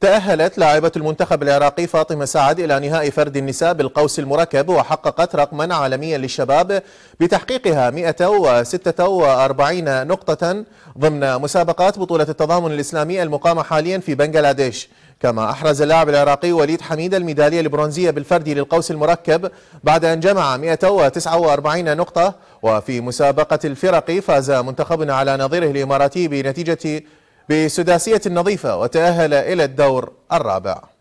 تأهلت لاعبة المنتخب العراقي فاطمة سعد إلى نهائي فرد النساء بالقوس المركب وحققت رقما عالميا للشباب بتحقيقها 146 نقطة ضمن مسابقات بطولة التضامن الإسلامي المقامة حاليا في بنغلاديش كما أحرز اللاعب العراقي وليد حميد الميدالية البرونزية بالفردي للقوس المركب بعد أن جمع 149 نقطة وفي مسابقة الفرق فاز منتخبنا على نظيره الإماراتي بنتيجة بسداسية نظيفة وتأهل إلى الدور الرابع